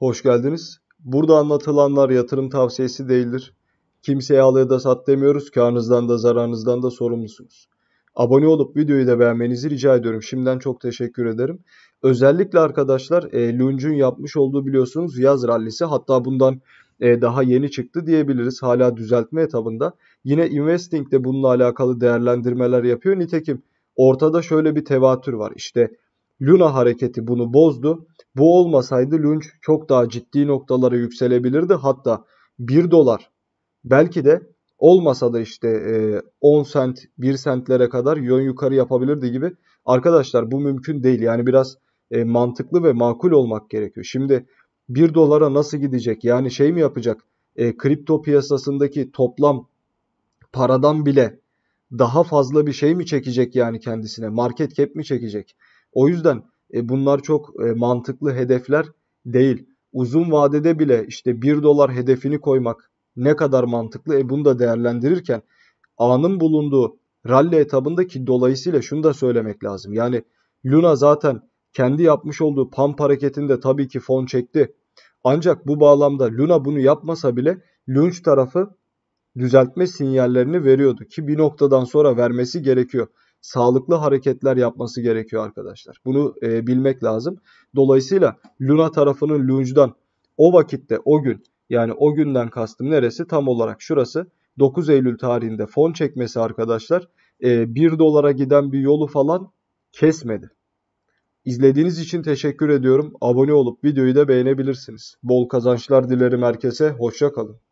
Hoş geldiniz. Burada anlatılanlar yatırım tavsiyesi değildir. Kimseye al ya da sat demiyoruz. Karnınızdan da zararınızdan da sorumlusunuz. Abone olup videoyu da beğenmenizi rica ediyorum. Şimdiden çok teşekkür ederim. Özellikle arkadaşlar e, Lunge'un yapmış olduğu biliyorsunuz yaz rallisi. Hatta bundan e, daha yeni çıktı diyebiliriz. Hala düzeltme etabında. Yine Investing de bununla alakalı değerlendirmeler yapıyor. Nitekim ortada şöyle bir tevatür var. İşte Luna hareketi bunu bozdu. Bu olmasaydı Lynch çok daha ciddi noktalara yükselebilirdi. Hatta 1 dolar belki de olmasa da işte 10 e, sent 1 sentlere kadar yön yukarı yapabilirdi gibi. Arkadaşlar bu mümkün değil. Yani biraz e, mantıklı ve makul olmak gerekiyor. Şimdi 1 dolara nasıl gidecek? Yani şey mi yapacak? E, kripto piyasasındaki toplam paradan bile daha fazla bir şey mi çekecek yani kendisine? Market cap mi çekecek? O yüzden e, bunlar çok e, mantıklı hedefler değil. Uzun vadede bile işte 1 dolar hedefini koymak ne kadar mantıklı? E bunu da değerlendirirken anın bulunduğu rally etabındaki dolayısıyla şunu da söylemek lazım. Yani Luna zaten kendi yapmış olduğu pump hareketinde tabii ki fon çekti. Ancak bu bağlamda Luna bunu yapmasa bile Lunch tarafı düzeltme sinyallerini veriyordu ki bir noktadan sonra vermesi gerekiyor sağlıklı hareketler yapması gerekiyor arkadaşlar. Bunu e, bilmek lazım. Dolayısıyla Luna tarafının Lunge'dan o vakitte o gün yani o günden kastım neresi? Tam olarak şurası 9 Eylül tarihinde fon çekmesi arkadaşlar e, 1 dolara giden bir yolu falan kesmedi. İzlediğiniz için teşekkür ediyorum. Abone olup videoyu da beğenebilirsiniz. Bol kazançlar dilerim herkese. Hoşça kalın.